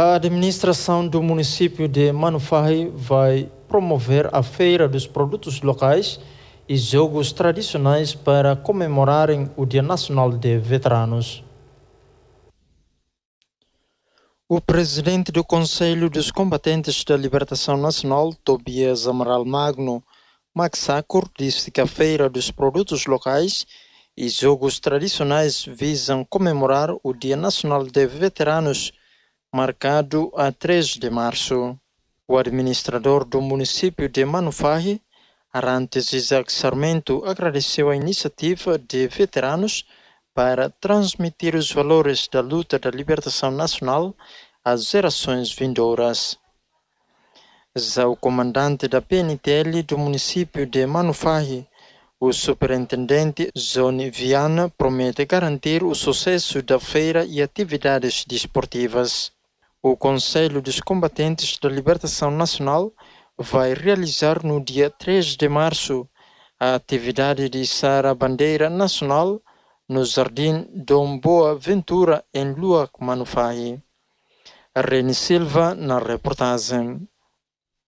A administração do município de Manufahi vai promover a feira dos produtos locais e jogos tradicionais para comemorarem o Dia Nacional de Veteranos. O presidente do Conselho dos Combatentes da Libertação Nacional, Tobias Amaral Magno Maxacor, disse que a Feira dos Produtos Locais e Jogos Tradicionais visam comemorar o Dia Nacional de Veteranos marcado a 3 de março. O administrador do município de Manufahi, Arantes Isaac Sarmento, agradeceu a iniciativa de veteranos para transmitir os valores da luta da libertação nacional às gerações vindouras. Já o comandante da PNTL do município de Manufahi, o superintendente Zoni Viana promete garantir o sucesso da feira e atividades desportivas o Conselho dos Combatentes da Libertação Nacional vai realizar no dia 3 de março a atividade de Sara Bandeira Nacional no Jardim Dom Boa Ventura, em Luac, Manufai. Reni Silva na reportagem.